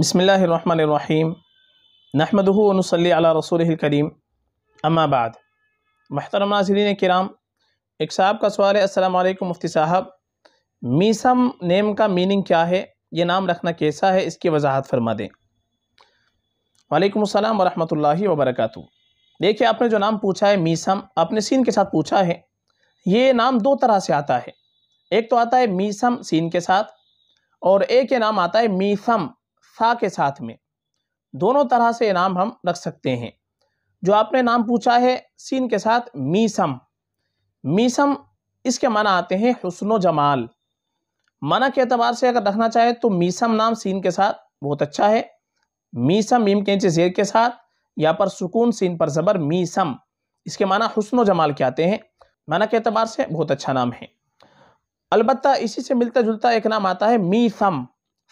बसमीम नहमदनसली रसूल करीम अम्माबाद महतरम नाजरीन कराम एक साहब का सवाल है अस्सलाम वालेकुम मुफ्ती साहब मीसम नेम का मीनिंग क्या है ये नाम रखना कैसा है इसकी वजाहत फरमा दें वालेकुम अस्सलाम वरहमतुल्लाहि देखिए आपने जो नाम पूछा है मीसम आपने सीन के साथ पूछा है ये नाम दो तरह से आता है एक तो आता है मीसम सीन के साथ और एक ये नाम आता है मीसम सा के साथ में दोनों तरह से नाम हम रख सकते हैं जो आपने नाम पूछा है सीन के साथ मीसम मीसम इसके माना आते हैं हसन जमाल माना के अतबार से अगर रखना चाहे तो मीसम नाम सीन के साथ बहुत अच्छा है मीसम मीम के नीचे जेर के साथ या पर सुकून सीन पर ज़बर मीसम इसके माना हसन जमाल के आते हैं माना के अतबार से बहुत अच्छा नाम है अलबत् इसी से मिलता जुलता एक नाम आता है मीसम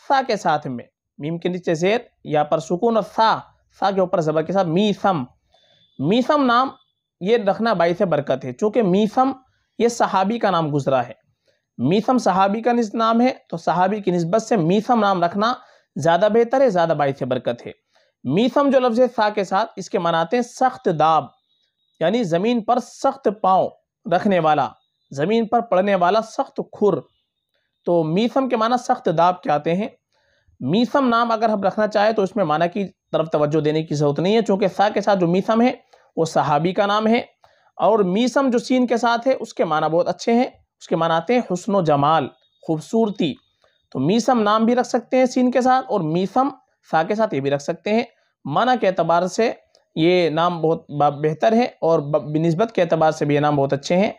सा के साथ में मीम के नीचे जेर या पर सुकून सा सा के ऊपर जबर के साथ मीसम मीसम नाम ये रखना से बरकत है चूँकि मीसम ये सहाबी का नाम गुजरा है मीसम सहाबी का नाम है तो सहाबी की नस्बत से मीसम नाम रखना ज़्यादा बेहतर है ज़्यादा बाईस बरकत है मीसम जो लफ्ज़ है सा के साथ इसके मनाते हैं सख्त दाब यानी ज़मीन पर सख्त पाँव रखने वाला ज़मीन पर पड़ने वाला सख्त खुर तो मीसम के माना सख्त दाब के आते हैं मीसम नाम अगर हम रखना चाहें तो इसमें माना की तरफ तवज्जो देने की ज़रूरत नहीं है चूँकि सा के साथ जो मीसम है वो सहाबी का नाम है और मीसम जो सीन के साथ है उसके माना बहुत अच्छे हैं उसके माना आते हैं हसन जमाल खूबसूरती तो मीसम नाम भी रख सकते हैं सीन के साथ और मीसम सा के साथ ये भी रख सकते हैं माना के अतबार से ये नाम बहुत बेहतर है और बनस्बत के अतबार से भी ये नाम बहुत अच्छे हैं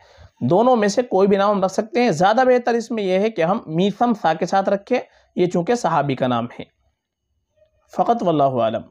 दोनों में से कोई भी नाम हम रख सकते हैं ज़्यादा बेहतर इसमें यह है कि हम मीसम सा के साथ रखें ये चूँकि सहाबी का नाम है फ़कत वल्लम